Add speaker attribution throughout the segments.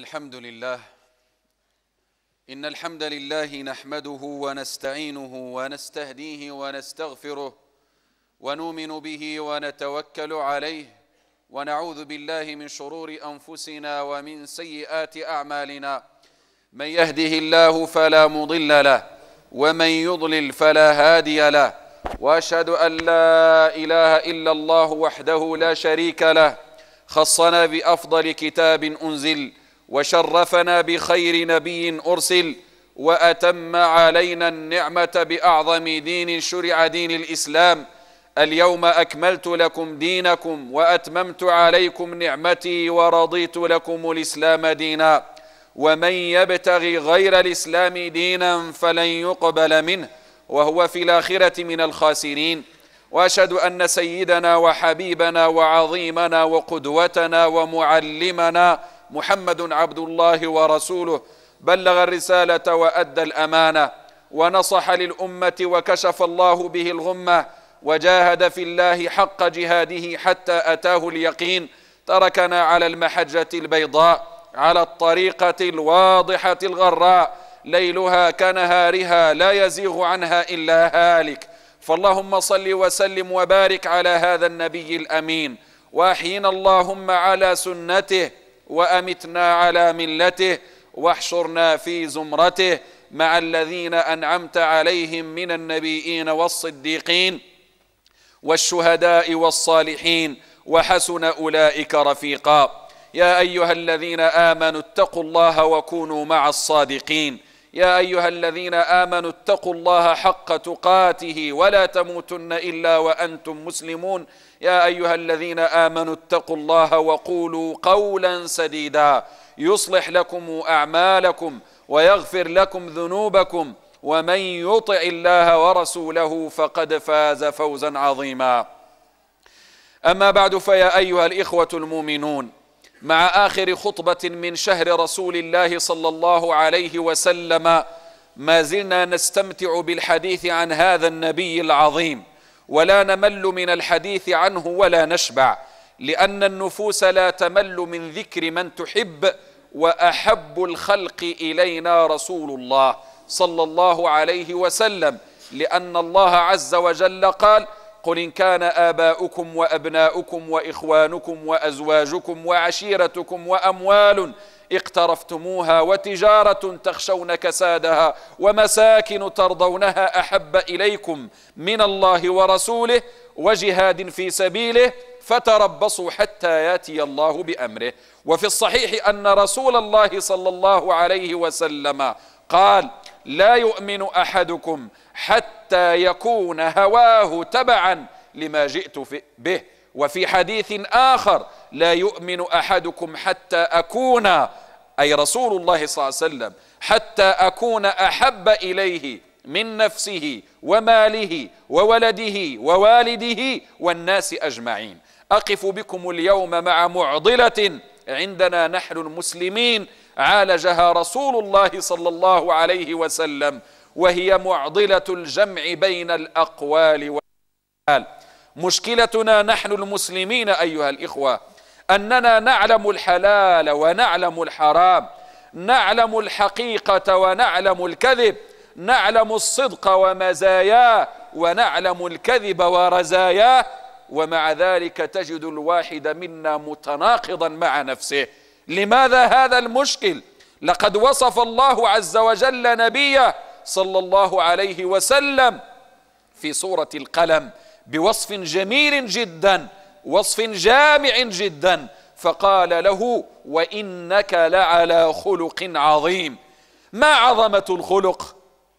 Speaker 1: الحمد لله إن الحمد لله نحمده ونستعينه ونستهديه ونستغفره ونؤمن به ونتوكل عليه ونعوذ بالله من شرور أنفسنا ومن سيئات أعمالنا من يهده الله فلا مضل له ومن يضلل فلا هادي له واشهد ان لا اله الا الله وحده لا شريك له خصنا بافضل كتاب انزل وشرفنا بخير نبي أرسل وأتم علينا النعمة بأعظم دين شرع دين الإسلام اليوم أكملت لكم دينكم وأتممت عليكم نعمتي ورضيت لكم الإسلام دينا ومن يبتغي غير الإسلام دينا فلن يقبل منه وهو في الآخرة من الخاسرين واشهد ان سيدنا وحبيبنا وعظيمنا وقدوتنا ومعلمنا محمد عبد الله ورسوله بلغ الرسالة وأدى الأمانة ونصح للأمة وكشف الله به الغمة وجاهد في الله حق جهاده حتى أتاه اليقين تركنا على المحجة البيضاء على الطريقة الواضحة الغراء ليلها كنهارها لا يزيغ عنها إلا هالك فاللهم صل وسلم وبارك على هذا النبي الأمين واحينا اللهم على سنته وامتنا على ملته واحشرنا في زمرته مع الذين انعمت عليهم من النبيين والصديقين والشهداء والصالحين وحسن اولئك رفيقا يا ايها الذين امنوا اتقوا الله وكونوا مع الصادقين يا ايها الذين امنوا اتقوا الله حق تقاته ولا تموتن الا وانتم مسلمون يا ايها الذين امنوا اتقوا الله وقولوا قولا سديدا يصلح لكم اعمالكم ويغفر لكم ذنوبكم ومن يطع الله ورسوله فقد فاز فوزا عظيما اما بعد فيا ايها الاخوه المؤمنون مع آخر خطبة من شهر رسول الله صلى الله عليه وسلم ما زلنا نستمتع بالحديث عن هذا النبي العظيم ولا نمل من الحديث عنه ولا نشبع لأن النفوس لا تمل من ذكر من تحب وأحب الخلق إلينا رسول الله صلى الله عليه وسلم لأن الله عز وجل قال: قل إن كان آباؤكم وأبناؤكم وإخوانكم وأزواجكم وعشيرتكم وأموال اقترفتموها وتجارة تخشون كسادها ومساكن ترضونها أحب إليكم من الله ورسوله وجهاد في سبيله فتربصوا حتى ياتي الله بأمره وفي الصحيح أن رسول الله صلى الله عليه وسلم قال لا يؤمن أحدكم حتى يكون هواه تبعا لما جئت به وفي حديث آخر لا يؤمن أحدكم حتى أكون أي رسول الله صلى الله عليه وسلم حتى أكون أحب إليه من نفسه وماله وولده ووالده والناس أجمعين أقف بكم اليوم مع معضلة عندنا نحن المسلمين عالجها رسول الله صلى الله عليه وسلم وهي معضلة الجمع بين الأقوال والأفعال مشكلتنا نحن المسلمين أيها الإخوة أننا نعلم الحلال ونعلم الحرام نعلم الحقيقة ونعلم الكذب نعلم الصدق ومزاياه ونعلم الكذب ورزاياه ومع ذلك تجد الواحد منا متناقضا مع نفسه لماذا هذا المشكل لقد وصف الله عز وجل نبيه صلى الله عليه وسلم في سوره القلم بوصف جميل جدا وصف جامع جدا فقال له وانك لعلى خلق عظيم ما عظمه الخلق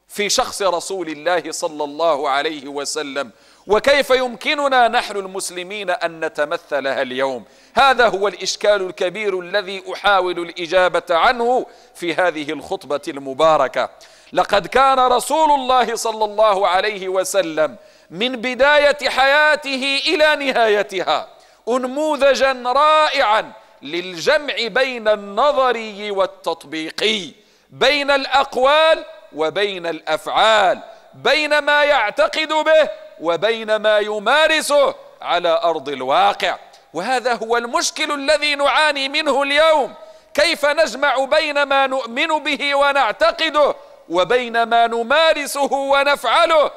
Speaker 1: في شخص رسول الله صلى الله عليه وسلم وكيف يمكننا نحن المسلمين ان نتمثلها اليوم هذا هو الاشكال الكبير الذي احاول الاجابه عنه في هذه الخطبه المباركه لقد كان رسول الله صلى الله عليه وسلم من بداية حياته إلى نهايتها أنموذجا رائعا للجمع بين النظري والتطبيقي بين الأقوال وبين الأفعال بين ما يعتقد به وبين ما يمارسه على أرض الواقع وهذا هو المشكل الذي نعاني منه اليوم كيف نجمع بين ما نؤمن به ونعتقده وبين ما نمارسه ونفعله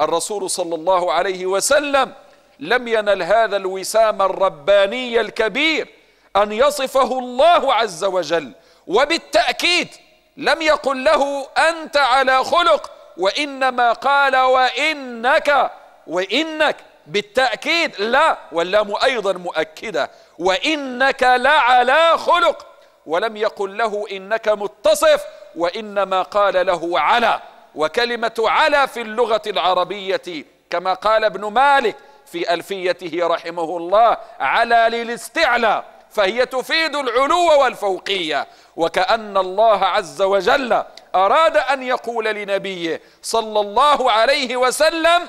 Speaker 1: الرسول صلى الله عليه وسلم لم ينل هذا الوسام الرباني الكبير أن يصفه الله عز وجل وبالتأكيد لم يقل له أنت على خلق وإنما قال وإنك وإنك بالتأكيد لا واللام أيضا مؤكدة وإنك لعلى خلق ولم يقل له إنك متصف وإنما قال له على وكلمة على في اللغة العربية كما قال ابن مالك في ألفيته رحمه الله على للاستعلى فهي تفيد العلو والفوقية وكأن الله عز وجل أراد أن يقول لنبيه صلى الله عليه وسلم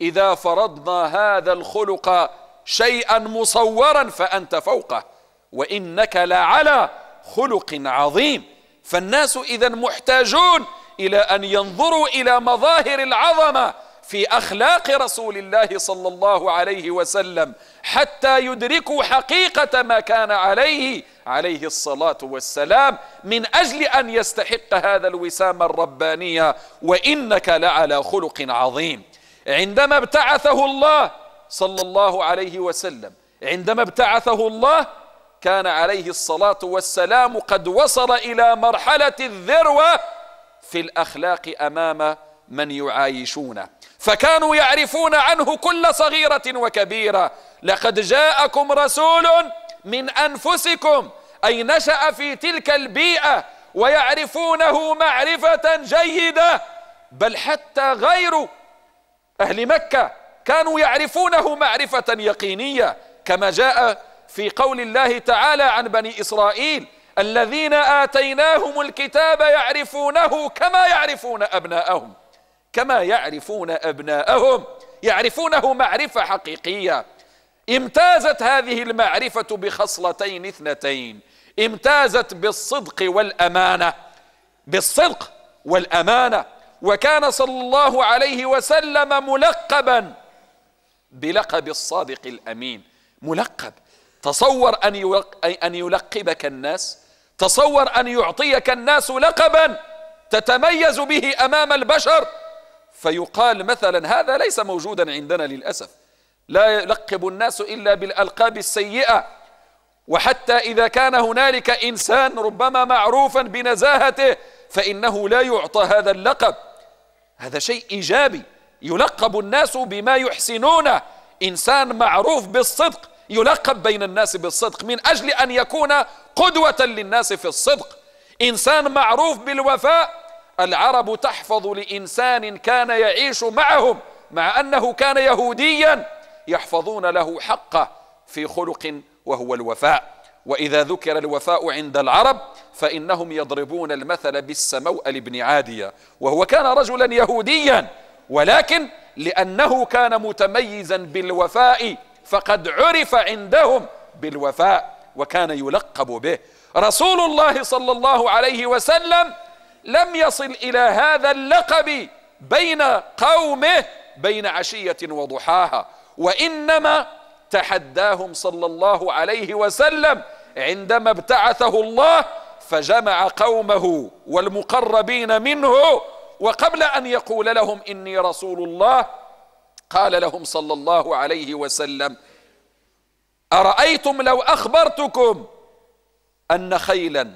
Speaker 1: إذا فرضنا هذا الخلق شيئا مصورا فأنت فوقه وإنك لعلى خلق عظيم فالناس إذا محتاجون إلى أن ينظروا إلى مظاهر العظمة في أخلاق رسول الله صلى الله عليه وسلم حتى يدركوا حقيقة ما كان عليه عليه الصلاة والسلام من أجل أن يستحق هذا الوسام الرباني وإنك لعلى خلق عظيم عندما ابتعثه الله صلى الله عليه وسلم عندما ابتعثه الله كان عليه الصلاة والسلام قد وصل إلى مرحلة الذروة في الأخلاق أمام من يعايشونه فكانوا يعرفون عنه كل صغيرة وكبيرة لقد جاءكم رسول من أنفسكم أي نشأ في تلك البيئة ويعرفونه معرفة جيدة بل حتى غير أهل مكة كانوا يعرفونه معرفة يقينية كما جاء في قول الله تعالى عن بني إسرائيل الذين آتيناهم الكتاب يعرفونه كما يعرفون أبناءهم كما يعرفون أبناءهم يعرفونه معرفة حقيقية امتازت هذه المعرفة بخصلتين اثنتين امتازت بالصدق والأمانة بالصدق والأمانة وكان صلى الله عليه وسلم ملقبا بلقب الصادق الأمين ملقب تصور أن أن يلقبك الناس تصور أن يعطيك الناس لقبا تتميز به أمام البشر فيقال مثلا هذا ليس موجودا عندنا للأسف لا يلقب الناس إلا بالألقاب السيئة وحتى إذا كان هنالك إنسان ربما معروفا بنزاهته فإنه لا يعطى هذا اللقب هذا شيء إيجابي يلقب الناس بما يحسنونه إنسان معروف بالصدق يلقب بين الناس بالصدق من أجل أن يكون قدوة للناس في الصدق إنسان معروف بالوفاء العرب تحفظ لإنسان كان يعيش معهم مع أنه كان يهوديا يحفظون له حقه في خلق وهو الوفاء وإذا ذكر الوفاء عند العرب فإنهم يضربون المثل بالسموء لابن عادية وهو كان رجلا يهوديا ولكن لأنه كان متميزا بالوفاء فقد عرف عندهم بالوفاء وكان يلقب به رسول الله صلى الله عليه وسلم لم يصل الى هذا اللقب بين قومه بين عشيه وضحاها وانما تحداهم صلى الله عليه وسلم عندما ابتعثه الله فجمع قومه والمقربين منه وقبل ان يقول لهم اني رسول الله قال لهم صلى الله عليه وسلم ارايتم لو اخبرتكم ان خيلا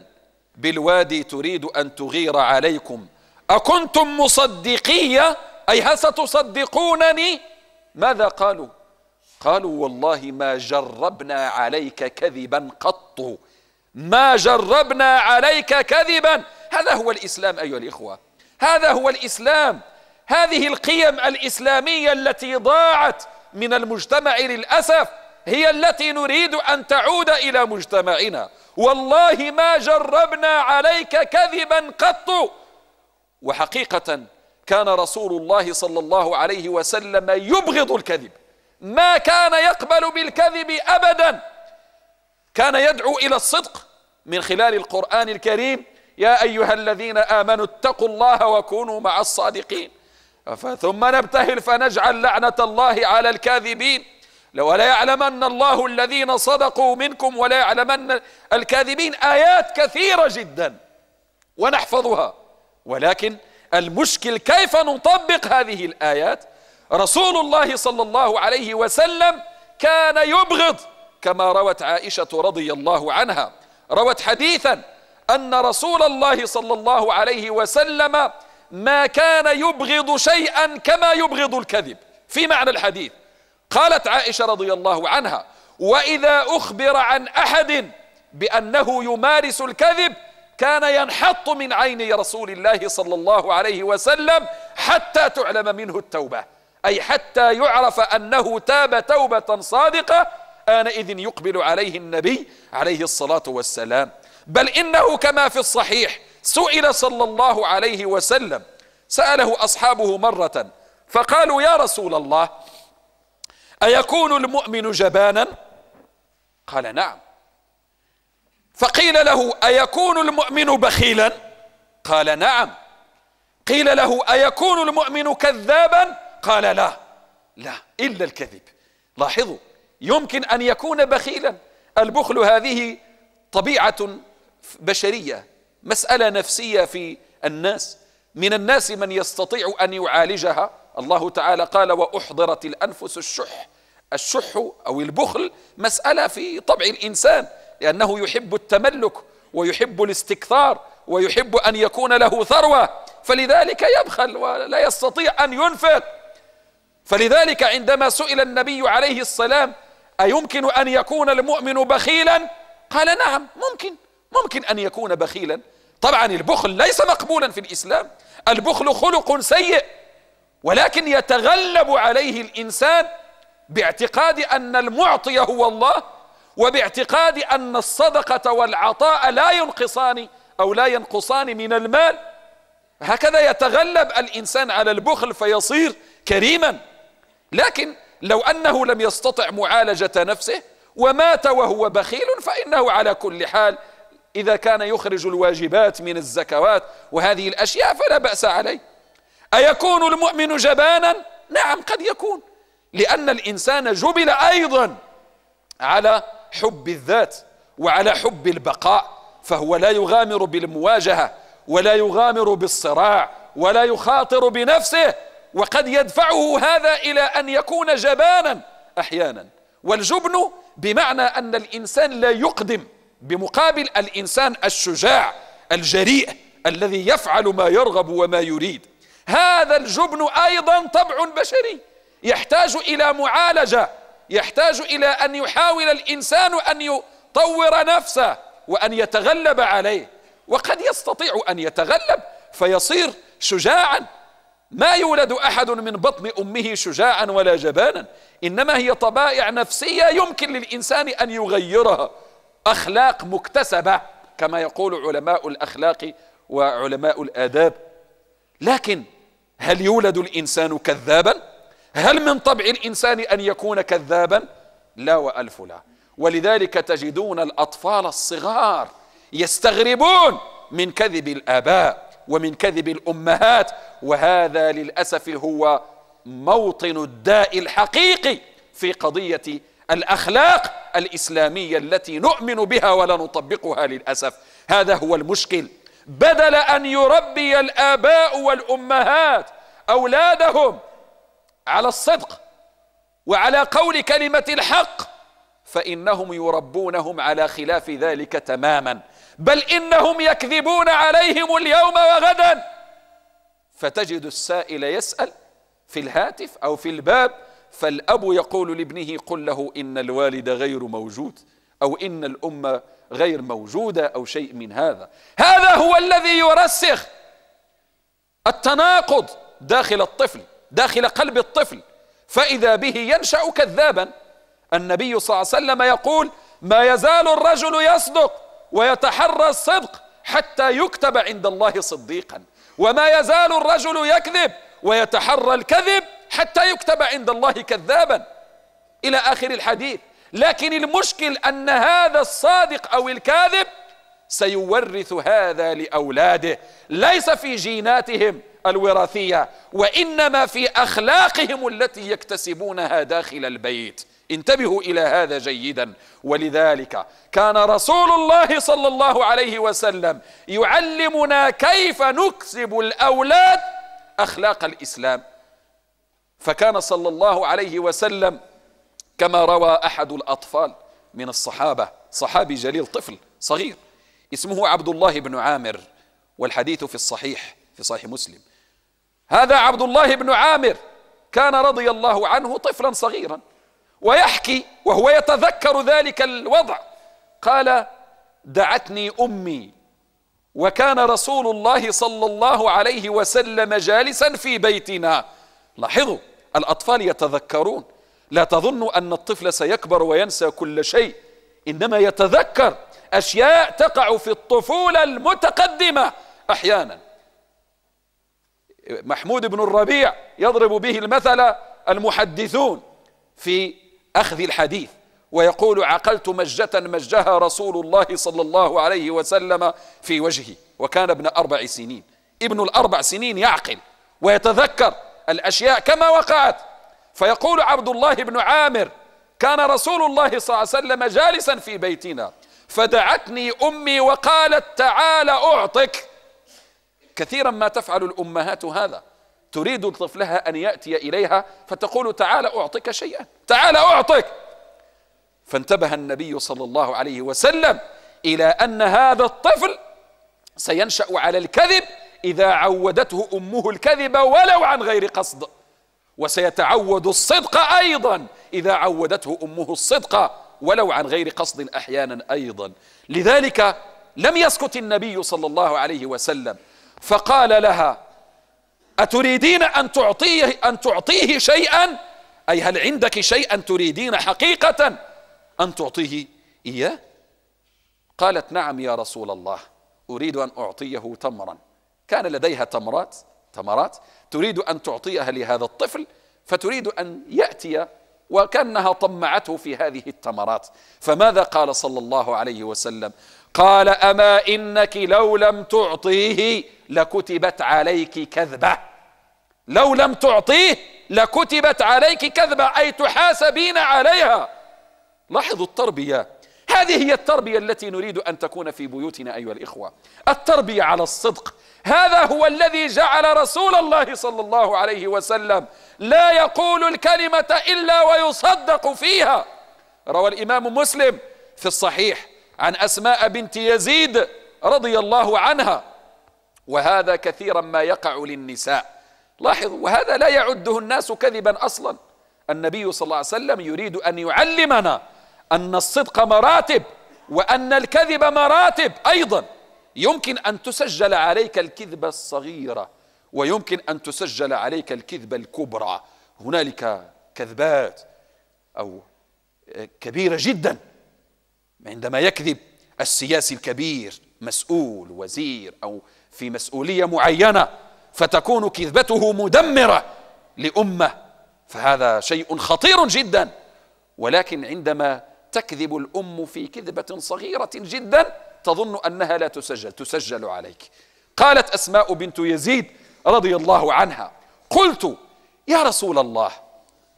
Speaker 1: بالوادي تريد ان تغير عليكم اكنتم مصدقيه اي هل ستصدقونني ماذا قالوا قالوا والله ما جربنا عليك كذبا قط ما جربنا عليك كذبا هذا هو الاسلام ايها الاخوه هذا هو الاسلام هذه القيم الاسلاميه التي ضاعت من المجتمع للاسف هي التي نريد ان تعود الى مجتمعنا والله ما جربنا عليك كذبا قط وحقيقه كان رسول الله صلى الله عليه وسلم يبغض الكذب ما كان يقبل بالكذب ابدا كان يدعو الى الصدق من خلال القران الكريم يا ايها الذين امنوا اتقوا الله وكونوا مع الصادقين ثم نبتهل فنجعل لعنة الله على الكاذبين لا يعلمن الله الذين صدقوا منكم ولا يعلمن الكاذبين آيات كثيرة جدا ونحفظها ولكن المشكل كيف نطبق هذه الآيات رسول الله صلى الله عليه وسلم كان يبغض كما روت عائشة رضي الله عنها روت حديثا أن رسول الله صلى الله عليه وسلم ما كان يبغض شيئا كما يبغض الكذب في معنى الحديث قالت عائشة رضي الله عنها وإذا أخبر عن أحد بأنه يمارس الكذب كان ينحط من عيني رسول الله صلى الله عليه وسلم حتى تعلم منه التوبة أي حتى يعرف أنه تاب توبة صادقة آنئذ يقبل عليه النبي عليه الصلاة والسلام بل إنه كما في الصحيح سئل صلى الله عليه وسلم سأله أصحابه مرة فقالوا يا رسول الله أيكون المؤمن جبانا قال نعم فقيل له أيكون المؤمن بخيلا قال نعم قيل له أيكون المؤمن كذابا قال لا لا إلا الكذب لاحظوا يمكن أن يكون بخيلا البخل هذه طبيعة بشرية مسألة نفسية في الناس من الناس من يستطيع أن يعالجها الله تعالى قال وأحضرت الأنفس الشح الشح أو البخل مسألة في طبع الإنسان لأنه يحب التملك ويحب الاستكثار ويحب أن يكون له ثروة فلذلك يبخل ولا يستطيع أن ينفق فلذلك عندما سئل النبي عليه السلام أيمكن أن يكون المؤمن بخيلا قال نعم ممكن ممكن أن يكون بخيلا طبعا البخل ليس مقبولا في الإسلام البخل خلق سيء ولكن يتغلب عليه الإنسان باعتقاد أن المعطي هو الله وباعتقاد أن الصدقة والعطاء لا ينقصان أو لا ينقصان من المال هكذا يتغلب الإنسان على البخل فيصير كريما لكن لو أنه لم يستطع معالجة نفسه ومات وهو بخيل فإنه على كل حال إذا كان يخرج الواجبات من الزكوات وهذه الأشياء فلا بأس عليه أيكون المؤمن جبانا؟ نعم قد يكون لأن الإنسان جبل أيضا على حب الذات وعلى حب البقاء فهو لا يغامر بالمواجهة ولا يغامر بالصراع ولا يخاطر بنفسه وقد يدفعه هذا إلى أن يكون جبانا أحيانا والجبن بمعنى أن الإنسان لا يقدم بمقابل الإنسان الشجاع الجريء الذي يفعل ما يرغب وما يريد هذا الجبن أيضا طبع بشري يحتاج إلى معالجة يحتاج إلى أن يحاول الإنسان أن يطور نفسه وأن يتغلب عليه وقد يستطيع أن يتغلب فيصير شجاعا ما يولد أحد من بطن أمه شجاعا ولا جبانا إنما هي طبائع نفسية يمكن للإنسان أن يغيرها أخلاق مكتسبة كما يقول علماء الأخلاق وعلماء الآداب لكن هل يولد الإنسان كذابا؟ هل من طبع الإنسان أن يكون كذابا؟ لا وألف لا ولذلك تجدون الأطفال الصغار يستغربون من كذب الآباء ومن كذب الأمهات وهذا للأسف هو موطن الداء الحقيقي في قضية الاخلاق الاسلاميه التي نؤمن بها ولا نطبقها للاسف هذا هو المشكل بدل ان يربي الاباء والامهات اولادهم على الصدق وعلى قول كلمه الحق فانهم يربونهم على خلاف ذلك تماما بل انهم يكذبون عليهم اليوم وغدا فتجد السائل يسال في الهاتف او في الباب فالأب يقول لابنه قل له إن الوالد غير موجود أو إن الأمة غير موجودة أو شيء من هذا هذا هو الذي يرسخ التناقض داخل الطفل داخل قلب الطفل فإذا به ينشأ كذابا النبي صلى الله عليه وسلم يقول ما يزال الرجل يصدق ويتحرى الصدق حتى يكتب عند الله صديقا وما يزال الرجل يكذب ويتحرى الكذب حتى يكتب عند الله كذابا إلى آخر الحديث لكن المشكل أن هذا الصادق أو الكاذب سيورث هذا لأولاده ليس في جيناتهم الوراثية وإنما في أخلاقهم التي يكتسبونها داخل البيت انتبهوا إلى هذا جيدا ولذلك كان رسول الله صلى الله عليه وسلم يعلمنا كيف نكسب الأولاد أخلاق الإسلام فكان صلى الله عليه وسلم كما روى أحد الأطفال من الصحابة صحابي جليل طفل صغير اسمه عبد الله بن عامر والحديث في الصحيح في صحيح مسلم هذا عبد الله بن عامر كان رضي الله عنه طفلا صغيرا ويحكي وهو يتذكر ذلك الوضع قال دعتني امي وكان رسول الله صلى الله عليه وسلم جالسا في بيتنا لاحظوا الأطفال يتذكرون لا تظنوا أن الطفل سيكبر وينسى كل شيء إنما يتذكر أشياء تقع في الطفولة المتقدمة أحيانا محمود بن الربيع يضرب به المثل المحدثون في أخذ الحديث ويقول عقلت مجة مجها رسول الله صلى الله عليه وسلم في وجهي وكان ابن أربع سنين ابن الأربع سنين يعقل ويتذكر الأشياء كما وقعت فيقول عبد الله بن عامر كان رسول الله صلى الله عليه وسلم جالسا في بيتنا فدعتني أمي وقالت تعال أعطك كثيرا ما تفعل الأمهات هذا تريد طفلها أن يأتي إليها فتقول تعال أعطك شيئا تعال أعطك فانتبه النبي صلى الله عليه وسلم إلى أن هذا الطفل سينشأ على الكذب إذا عودته أمه الكذب ولو عن غير قصد وسيتعود الصدق أيضا إذا عودته أمه الصدق ولو عن غير قصد أحيانا أيضا لذلك لم يسكت النبي صلى الله عليه وسلم فقال لها أتريدين أن تعطيه أن تعطيه شيئا أي هل عندك شيئا تريدين حقيقة أن تعطيه إياه قالت نعم يا رسول الله أريد أن أعطيه تمرا كان لديها تمرات تمرات تريد أن تعطيها لهذا الطفل فتريد أن يأتي وكأنها طمعته في هذه التمرات فماذا قال صلى الله عليه وسلم قال أما إنك لو لم تعطيه لكتبت عليك كذبة لو لم تعطيه لكتبت عليك كذبة أي تحاسبين عليها لاحظوا التربية هذه هي التربية التي نريد أن تكون في بيوتنا أيها الإخوة التربية على الصدق هذا هو الذي جعل رسول الله صلى الله عليه وسلم لا يقول الكلمة إلا ويصدق فيها روى الإمام مسلم في الصحيح عن أسماء بنت يزيد رضي الله عنها وهذا كثيرا ما يقع للنساء لاحظوا وهذا لا يعده الناس كذبا أصلا النبي صلى الله عليه وسلم يريد أن يعلمنا ان الصدق مراتب وان الكذب مراتب ايضا يمكن ان تسجل عليك الكذبه الصغيره ويمكن ان تسجل عليك الكذبه الكبرى هنالك كذبات او آه، كبيره جدا عندما يكذب السياسي الكبير مسؤول وزير او في مسؤوليه معينه فتكون كذبته مدمره لامه فهذا شيء خطير جدا ولكن عندما تكذب الأم في كذبة صغيرة جدا تظن أنها لا تسجل تسجل عليك قالت أسماء بنت يزيد رضي الله عنها قلت يا رسول الله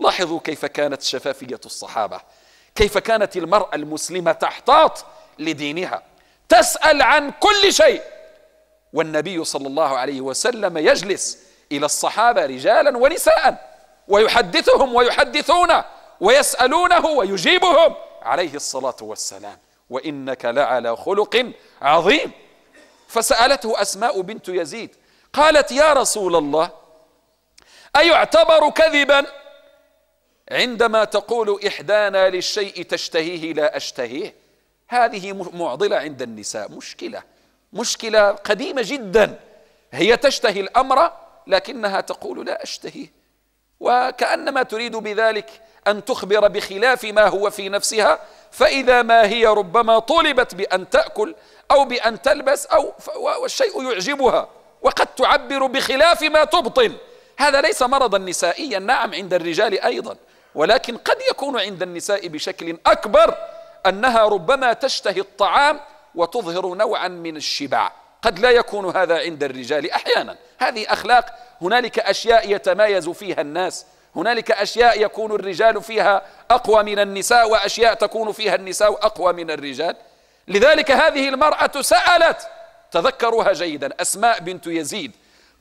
Speaker 1: لاحظوا كيف كانت شفافية الصحابة كيف كانت المرأة المسلمة تحتاط لدينها تسأل عن كل شيء والنبي صلى الله عليه وسلم يجلس إلى الصحابة رجالا ونساء ويحدثهم ويحدثونه ويسألونه ويجيبهم عليه الصلاة والسلام وإنك لعلى خلق عظيم فسألته أسماء بنت يزيد قالت يا رسول الله أيعتبر كذبا عندما تقول إحدانا للشيء تشتهيه لا أشتهيه هذه معضلة عند النساء مشكلة مشكلة قديمة جدا هي تشتهي الأمر لكنها تقول لا أشتهيه وكأنما تريد بذلك أن تخبر بخلاف ما هو في نفسها فإذا ما هي ربما طلبت بأن تأكل أو بأن تلبس أو والشيء يعجبها وقد تعبر بخلاف ما تبطن هذا ليس مرضا نسائيا نعم عند الرجال أيضا ولكن قد يكون عند النساء بشكل أكبر أنها ربما تشتهي الطعام وتظهر نوعا من الشبع قد لا يكون هذا عند الرجال أحيانا هذه أخلاق هنالك أشياء يتمايز فيها الناس هنالك أشياء يكون الرجال فيها أقوى من النساء وأشياء تكون فيها النساء أقوى من الرجال لذلك هذه المرأة سألت تذكروها جيدا أسماء بنت يزيد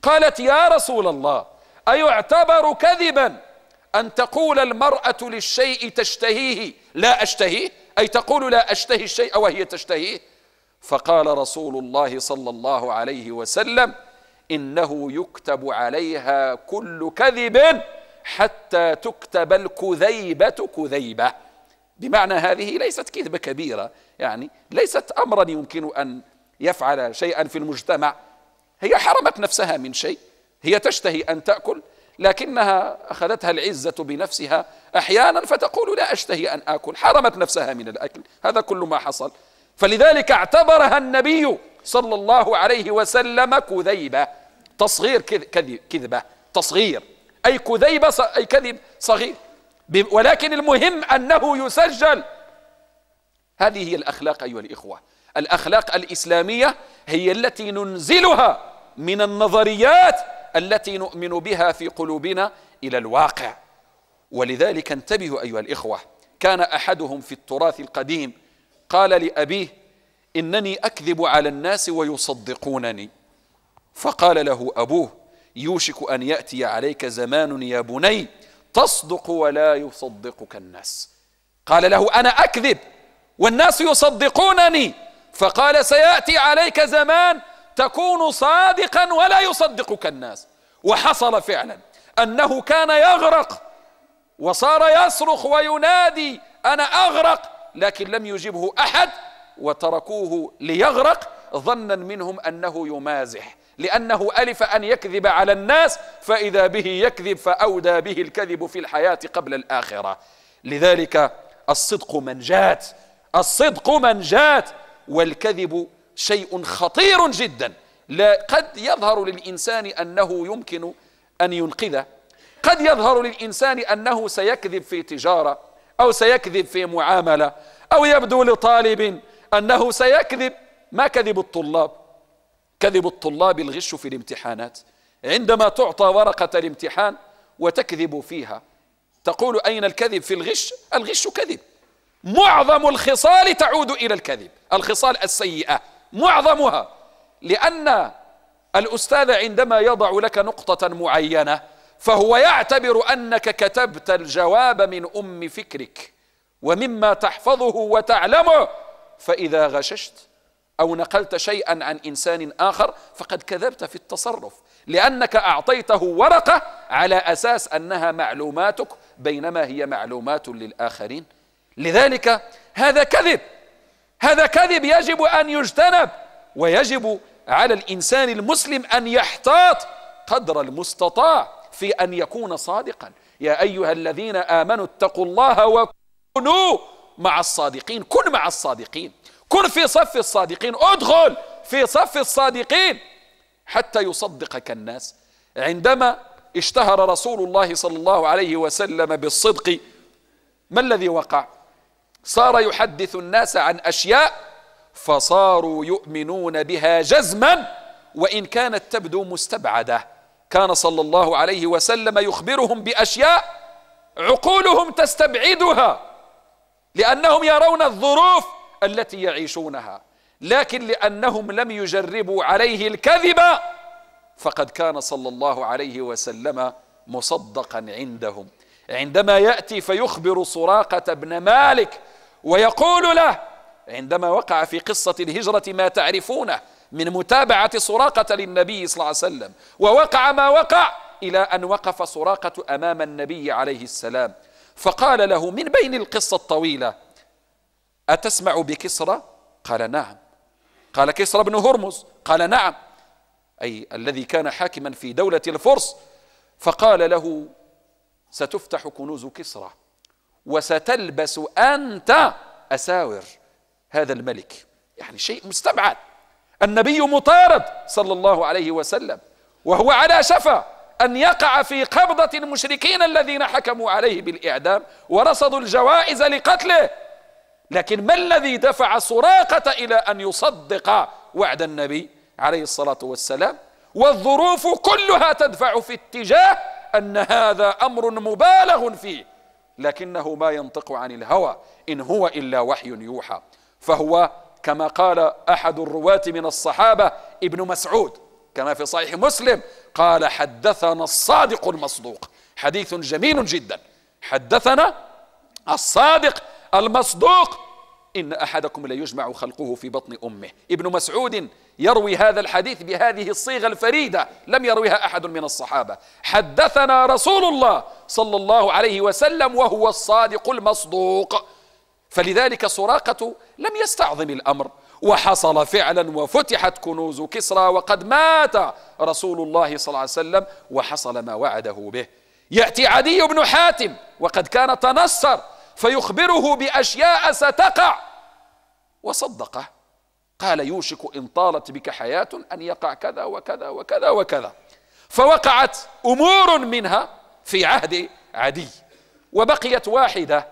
Speaker 1: قالت يا رسول الله أيعتبر كذبا أن تقول المرأة للشيء تشتهيه لا أشتهيه أي تقول لا أشتهي الشيء وهي تشتهيه فقال رسول الله صلى الله عليه وسلم إنه يكتب عليها كل كذب حتى تكتب الكذيبة كذيبة بمعنى هذه ليست كذبة كبيرة يعني ليست أمرا يمكن أن يفعل شيئا في المجتمع هي حرمت نفسها من شيء هي تشتهي أن تأكل لكنها أخذتها العزة بنفسها أحيانا فتقول لا أشتهي أن آكل حرمت نفسها من الأكل هذا كل ما حصل فلذلك اعتبرها النبي صلى الله عليه وسلم كذيبة تصغير كذبة تصغير أي كذيبة أي كذب صغير ولكن المهم أنه يسجل هذه هي الأخلاق أيها الإخوة الأخلاق الإسلامية هي التي ننزلها من النظريات التي نؤمن بها في قلوبنا إلى الواقع ولذلك انتبهوا أيها الإخوة كان أحدهم في التراث القديم قال لأبيه إنني أكذب على الناس ويصدقونني فقال له أبوه يوشك أن يأتي عليك زمان يا بني تصدق ولا يصدقك الناس قال له أنا أكذب والناس يصدقونني فقال سيأتي عليك زمان تكون صادقا ولا يصدقك الناس وحصل فعلا أنه كان يغرق وصار يصرخ وينادي أنا أغرق لكن لم يجبه أحد وتركوه ليغرق ظنا منهم أنه يمازح لأنه ألف أن يكذب على الناس فإذا به يكذب فأودى به الكذب في الحياة قبل الآخرة لذلك الصدق منجاة الصدق منجاة والكذب شيء خطير جدا لا قد يظهر للإنسان أنه يمكن أن ينقذه قد يظهر للإنسان أنه سيكذب في تجارة أو سيكذب في معاملة أو يبدو لطالب أنه سيكذب ما كذب الطلاب كذب الطلاب الغش في الامتحانات عندما تعطى ورقة الامتحان وتكذب فيها تقول أين الكذب في الغش الغش كذب معظم الخصال تعود إلى الكذب الخصال السيئة معظمها لأن الأستاذ عندما يضع لك نقطة معينة فهو يعتبر أنك كتبت الجواب من أم فكرك ومما تحفظه وتعلمه فإذا غششت أو نقلت شيئا عن إنسان آخر فقد كذبت في التصرف لأنك أعطيته ورقة على أساس أنها معلوماتك بينما هي معلومات للآخرين لذلك هذا كذب هذا كذب يجب أن يجتنب ويجب على الإنسان المسلم أن يحتاط قدر المستطاع في أن يكون صادقا يا أيها الذين آمنوا اتقوا الله وكونوا مع الصادقين كن مع الصادقين كن في صف الصادقين ادخل في صف الصادقين حتى يصدقك الناس عندما اشتهر رسول الله صلى الله عليه وسلم بالصدق ما الذي وقع صار يحدث الناس عن اشياء فصاروا يؤمنون بها جزما وان كانت تبدو مستبعده كان صلى الله عليه وسلم يخبرهم باشياء عقولهم تستبعدها لانهم يرون الظروف التي يعيشونها لكن لانهم لم يجربوا عليه الكذب فقد كان صلى الله عليه وسلم مصدقا عندهم عندما ياتي فيخبر سراقه بن مالك ويقول له عندما وقع في قصه الهجره ما تعرفونه من متابعه سراقه للنبي صلى الله عليه وسلم ووقع ما وقع الى ان وقف سراقه امام النبي عليه السلام فقال له من بين القصه الطويله أتسمع بكسرى قال نعم قال كسرى بن هرمز قال نعم أي الذي كان حاكما في دولة الفرس فقال له ستفتح كنوز كسرى وستلبس أنت أساور هذا الملك يعني شيء مستبعد النبي مطارد صلى الله عليه وسلم وهو على شفا أن يقع في قبضة المشركين الذين حكموا عليه بالإعدام ورصدوا الجوائز لقتله لكن ما الذي دفع سراقة إلى أن يصدق وعد النبي عليه الصلاة والسلام والظروف كلها تدفع في اتجاه أن هذا أمر مبالغ فيه لكنه ما ينطق عن الهوى إن هو إلا وحي يوحى فهو كما قال أحد الرواة من الصحابة ابن مسعود كما في صحيح مسلم قال حدثنا الصادق المصدوق حديث جميل جدا حدثنا الصادق المصدوق إن أحدكم لا يجمع خلقه في بطن أمه ابن مسعود يروي هذا الحديث بهذه الصيغة الفريدة لم يرويها أحد من الصحابة حدثنا رسول الله صلى الله عليه وسلم وهو الصادق المصدوق فلذلك سراقة لم يستعظم الأمر وحصل فعلا وفتحت كنوز كسرى وقد مات رسول الله صلى الله عليه وسلم وحصل ما وعده به يأتي عدي بن حاتم وقد كان تنصر فيخبره باشياء ستقع وصدقه قال يوشك ان طالت بك حياه ان يقع كذا وكذا وكذا وكذا فوقعت امور منها في عهد عدي وبقيت واحده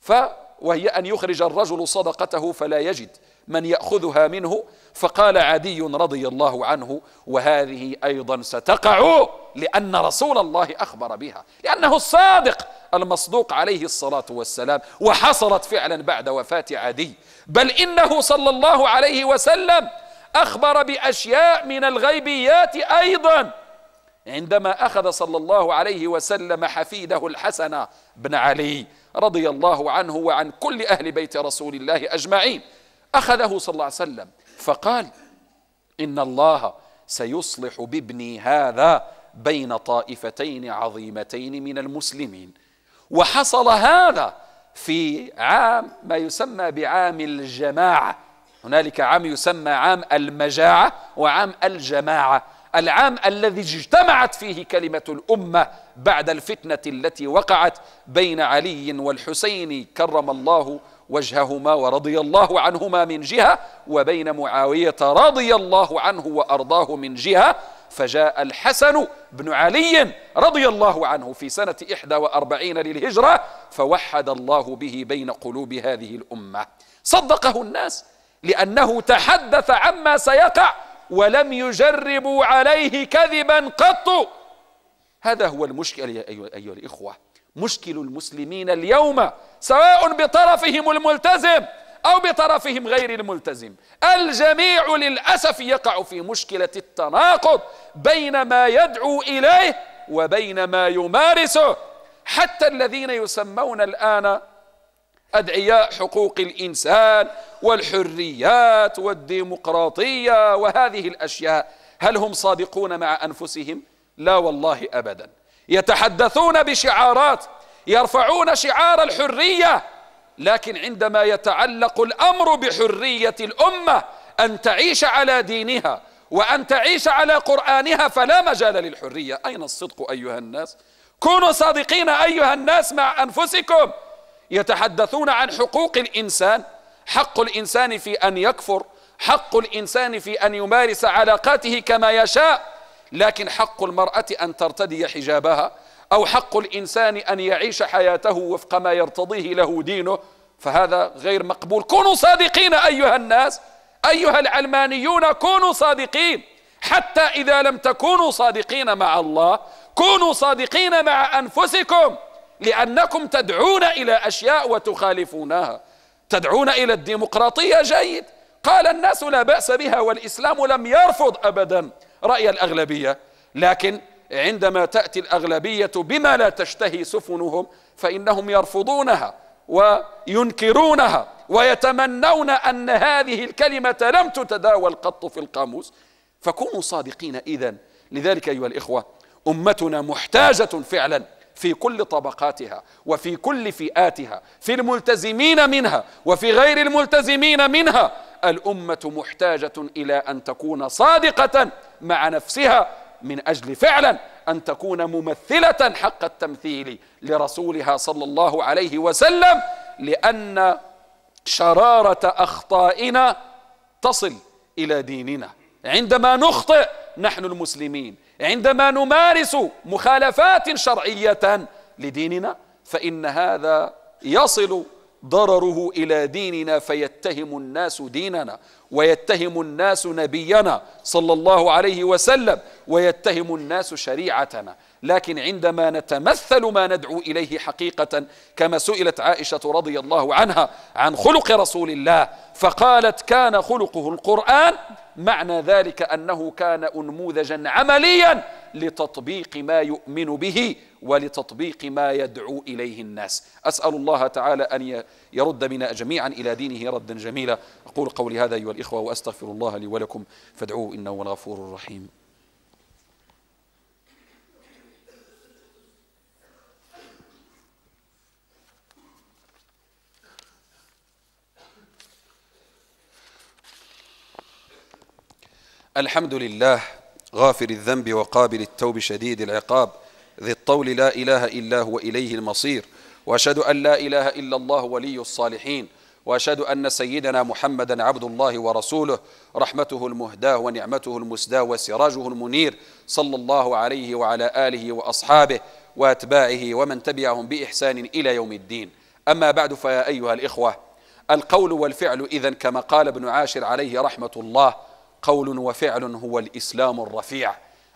Speaker 1: ف وهي ان يخرج الرجل صدقته فلا يجد من ياخذها منه فقال عدي رضي الله عنه وهذه ايضا ستقع لان رسول الله اخبر بها لانه الصادق المصدوق عليه الصلاة والسلام وحصلت فعلا بعد وفاة عدي بل إنه صلى الله عليه وسلم أخبر بأشياء من الغيبيات أيضا عندما أخذ صلى الله عليه وسلم حفيده الحسن بن علي رضي الله عنه وعن كل أهل بيت رسول الله أجمعين أخذه صلى الله عليه وسلم فقال إن الله سيصلح بابني هذا بين طائفتين عظيمتين من المسلمين وحصل هذا في عام ما يسمى بعام الجماعة هنالك عام يسمى عام المجاعة وعام الجماعة العام الذي اجتمعت فيه كلمة الأمة بعد الفتنة التي وقعت بين علي والحسين كرم الله وجههما ورضي الله عنهما من جهة وبين معاوية رضي الله عنه وأرضاه من جهة فجاء الحسن بن علي رضي الله عنه في سنة إحدى وأربعين للهجرة فوحد الله به بين قلوب هذه الأمة صدقه الناس لأنه تحدث عما سيقع ولم يجربوا عليه كذبا قط هذا هو المشكل يا أيها, أيها الإخوة مشكل المسلمين اليوم سواء بطرفهم الملتزم أو بطرفهم غير الملتزم الجميع للأسف يقع في مشكلة التناقض بين ما يدعو إليه وبين ما يمارسه حتى الذين يسمون الآن أدعياء حقوق الإنسان والحريات والديمقراطية وهذه الأشياء هل هم صادقون مع أنفسهم؟ لا والله أبدا يتحدثون بشعارات يرفعون شعار الحرية لكن عندما يتعلق الامر بحريه الامه ان تعيش على دينها وان تعيش على قرانها فلا مجال للحريه اين الصدق ايها الناس كونوا صادقين ايها الناس مع انفسكم يتحدثون عن حقوق الانسان حق الانسان في ان يكفر حق الانسان في ان يمارس علاقاته كما يشاء لكن حق المراه ان ترتدي حجابها أو حق الإنسان أن يعيش حياته وفق ما يرتضيه له دينه فهذا غير مقبول كونوا صادقين أيها الناس أيها العلمانيون كونوا صادقين حتى إذا لم تكونوا صادقين مع الله كونوا صادقين مع أنفسكم لأنكم تدعون إلى أشياء وتخالفونها تدعون إلى الديمقراطية جيد قال الناس لا بأس بها والإسلام لم يرفض أبدا رأي الأغلبية لكن عندما تأتي الأغلبية بما لا تشتهي سفنهم فإنهم يرفضونها وينكرونها ويتمنون أن هذه الكلمة لم تتداول قط في القاموس فكونوا صادقين إذا لذلك أيها الإخوة أمتنا محتاجة فعلا في كل طبقاتها وفي كل فئاتها في الملتزمين منها وفي غير الملتزمين منها الأمة محتاجة إلى أن تكون صادقة مع نفسها من أجل فعلا أن تكون ممثلة حق التمثيل لرسولها صلى الله عليه وسلم لأن شرارة أخطائنا تصل إلى ديننا عندما نخطئ نحن المسلمين عندما نمارس مخالفات شرعية لديننا فإن هذا يصل ضرره الى ديننا فيتهم الناس ديننا ويتهم الناس نبينا صلى الله عليه وسلم ويتهم الناس شريعتنا لكن عندما نتمثل ما ندعو اليه حقيقه كما سئلت عائشه رضي الله عنها عن خلق رسول الله فقالت كان خلقه القران معنى ذلك انه كان انموذجا عمليا لتطبيق ما يؤمن به ولتطبيق ما يدعو اليه الناس اسال الله تعالى ان يرد منا جميعا الى دينه ردا جميلا اقول قولي هذا ايها الاخوه واستغفر الله لي ولكم فادعوه انه هو الغفور الرحيم الحمد لله غافر الذنب وقابل التوب شديد العقاب ذي الطول لا إله إلا هو إليه المصير وأشهد أن لا إله إلا الله ولي الصالحين وأشهد أن سيدنا محمدا عبد الله ورسوله رحمته المهداة ونعمته المسداة وسراجه المنير صلى الله عليه وعلى آله وأصحابه وأتباعه ومن تبعهم بإحسان إلى يوم الدين أما بعد فيا أيها الإخوة القول والفعل إذا كما قال ابن عاشر عليه رحمة الله قول وفعل هو الإسلام الرفيع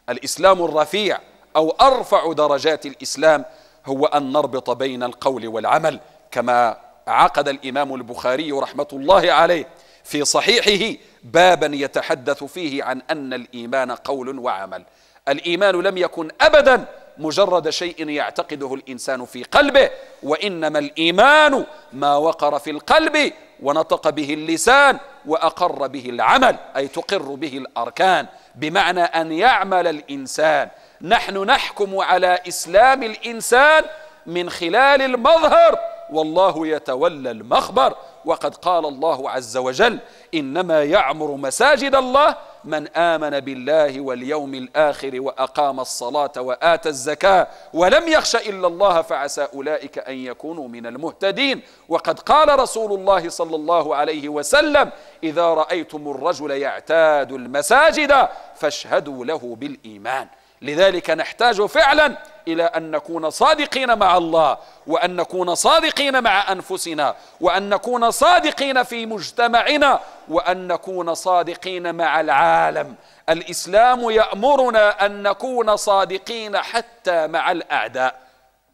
Speaker 1: الإسلام الرفيع أو أرفع درجات الإسلام هو أن نربط بين القول والعمل كما عقد الإمام البخاري رحمة الله عليه في صحيحه بابا يتحدث فيه عن أن الإيمان قول وعمل الإيمان لم يكن أبدا مجرد شيء يعتقده الإنسان في قلبه وإنما الإيمان ما وقر في القلب ونطق به اللسان وأقر به العمل أي تقر به الأركان بمعنى أن يعمل الإنسان نحن نحكم على إسلام الإنسان من خلال المظهر والله يتولى المخبر وقد قال الله عز وجل إنما يعمر مساجد الله من آمن بالله واليوم الآخر وأقام الصلاة وآتى الزكاة ولم يخش إلا الله فعسى أولئك أن يكونوا من المهتدين وقد قال رسول الله صلى الله عليه وسلم إذا رأيتم الرجل يعتاد المساجد فاشهدوا له بالإيمان لذلك نحتاج فعلا إلى أن نكون صادقين مع الله وأن نكون صادقين مع أنفسنا وأن نكون صادقين في مجتمعنا وأن نكون صادقين مع العالم الإسلام يأمرنا أن نكون صادقين حتى مع الأعداء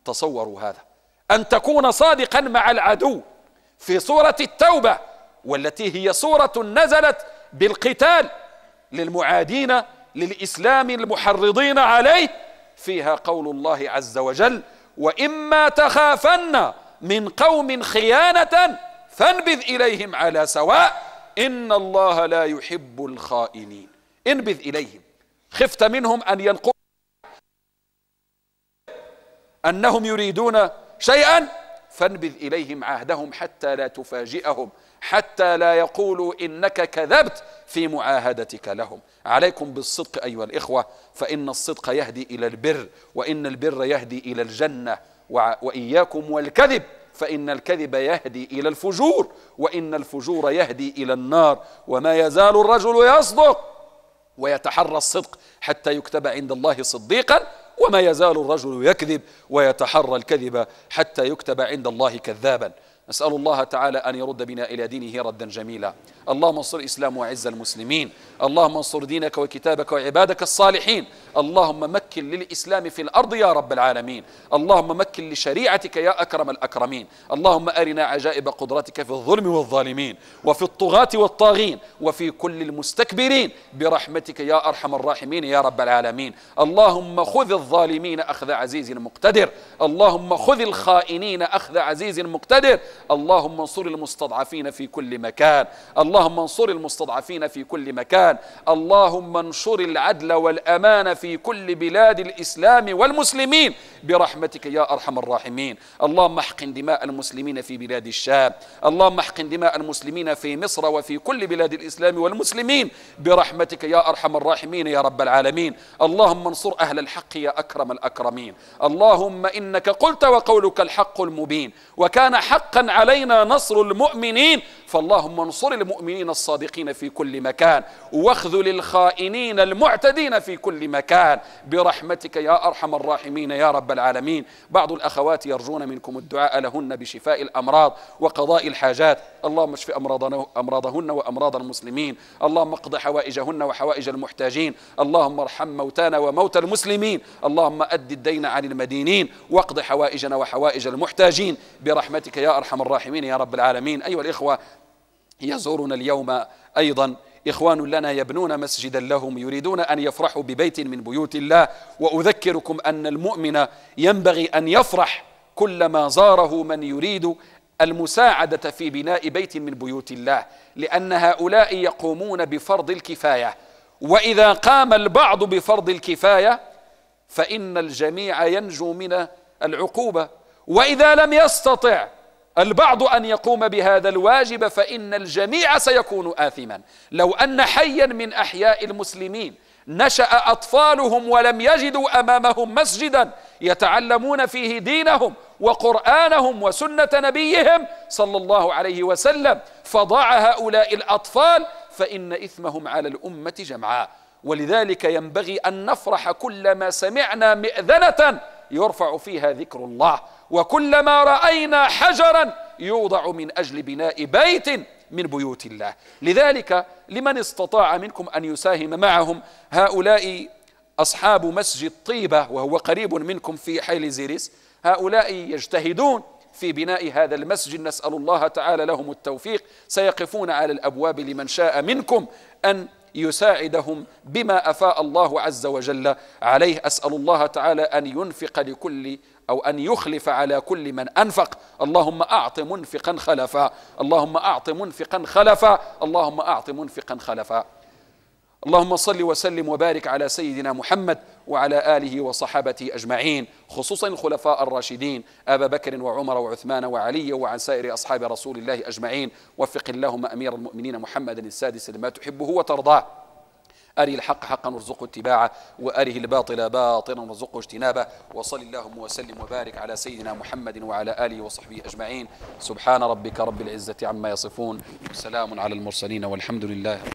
Speaker 1: تصوروا هذا أن تكون صادقا مع العدو في سورة التوبة والتي هي سورة نزلت بالقتال للمعادين للإسلام المحرضين عليه فيها قول الله عز وجل وإما تخافن من قوم خيانة فانبذ إليهم على سواء إن الله لا يحب الخائنين انبذ إليهم خفت منهم أن ينقوا أنهم يريدون شيئا فانبذ إليهم عهدهم حتى لا تفاجئهم حتى لا يقولوا إنك كذبت في معاهدتك لهم عليكم بالصدق أيها الإخوة فإن الصدق يهدي إلى البر وإن البر يهدي إلى الجنة وإياكم والكذب فإن الكذب يهدي إلى الفجور وإن الفجور يهدي إلى النار وما يزال الرجل يصدق ويتحرى الصدق حتى يكتب عند الله صديقا وما يزال الرجل يكذب ويتحرى الكذب حتى يكتب عند الله كذابا نسأل الله تعالى أن يرد بنا إلى دينه ردا جميلا اللهم انصر الإسلام وعز المسلمين اللهم انصر دينك وكتابك وعبادك الصالحين اللهم مكن للإسلام في الأرض يا رب العالمين اللهم مكن لشريعتك يا أكرم الأكرمين اللهم أرنا عجائب قدرتك في الظلم والظالمين وفي الطغاة والطاغين وفي كل المستكبرين برحمتك يا أرحم الراحمين يا رب العالمين اللهم خذ الظالمين أخذ عزيز مقتدر اللهم خذ الخائنين أخذ عزيز مقتدر اللهم انصر المستضعفين في كل مكان اللهم انصر المستضعفين في كل مكان اللهم انشر العدل والأمان في في كل بلاد الإسلام والمسلمين برحمتك يا أرحم الراحمين اللهم احقن دماء المسلمين في بلاد الشام اللهم احقن دماء المسلمين في مصر وفي كل بلاد الإسلام والمسلمين برحمتك يا أرحم الراحمين يا رب العالمين اللهم انصر أهل الحق يا أكرم الأكرمين اللهم إنك قلت وقولك الحق المبين وكان حقا علينا نصر المؤمنين فاللهم انصر المؤمنين الصادقين في كل مكان واخذل الخائنين المعتدين في كل مكان مكان برحمتك يا أرحم الراحمين يا رب العالمين بعض الأخوات يرجون منكم الدعاء لهن بشفاء الأمراض وقضاء الحاجات اللهم اشف أمراضهن وأمراض المسلمين اللهم اقض حوائجهن وحوائج المحتاجين اللهم ارحم موتانا وموتى المسلمين اللهم أد الدين عن المدينين واقض حوائجنا وحوائج المحتاجين برحمتك يا أرحم الراحمين يا رب العالمين أيها الإخوة يزورنا اليوم أيضا إخوان لنا يبنون مسجدا لهم يريدون أن يفرحوا ببيت من بيوت الله وأذكركم أن المؤمن ينبغي أن يفرح كلما زاره من يريد المساعدة في بناء بيت من بيوت الله لأن هؤلاء يقومون بفرض الكفاية وإذا قام البعض بفرض الكفاية فإن الجميع ينجو من العقوبة وإذا لم يستطع البعض أن يقوم بهذا الواجب فإن الجميع سيكون آثما لو أن حيا من أحياء المسلمين نشأ أطفالهم ولم يجدوا أمامهم مسجدا يتعلمون فيه دينهم وقرآنهم وسنة نبيهم صلى الله عليه وسلم فضاع هؤلاء الأطفال فإن إثمهم على الأمة جمعاء ولذلك ينبغي أن نفرح كلما سمعنا مئذنة يرفع فيها ذكر الله وكلما راينا حجرا يوضع من اجل بناء بيت من بيوت الله لذلك لمن استطاع منكم ان يساهم معهم هؤلاء اصحاب مسجد طيبه وهو قريب منكم في حيل زيرس هؤلاء يجتهدون في بناء هذا المسجد نسال الله تعالى لهم التوفيق سيقفون على الابواب لمن شاء منكم ان يساعدهم بما أفاء الله عز وجل عليه أسأل الله تعالى أن ينفق لكل أو أن يخلف على كل من أنفق اللهم أعط منفقا خلفا اللهم أعط منفقا خلفا اللهم أعط منفقا خلفا اللهم صل وسلم وبارك على سيدنا محمد وعلى آله وصحابته أجمعين خصوصا الخلفاء الراشدين أبا بكر وعمر وعثمان وعلي وعن سائر أصحاب رسول الله أجمعين وفق اللهم أمير المؤمنين محمدا السادس لما تحبه وترضاه أري الحق حقا وارزقه اتباعه وأره الباطل باطلا وارزقه اجتنابه وصل اللهم وسلم وبارك على سيدنا محمد وعلى آله وصحبه أجمعين سبحان ربك رب العزة عما يصفون وسلام على المرسلين والحمد لله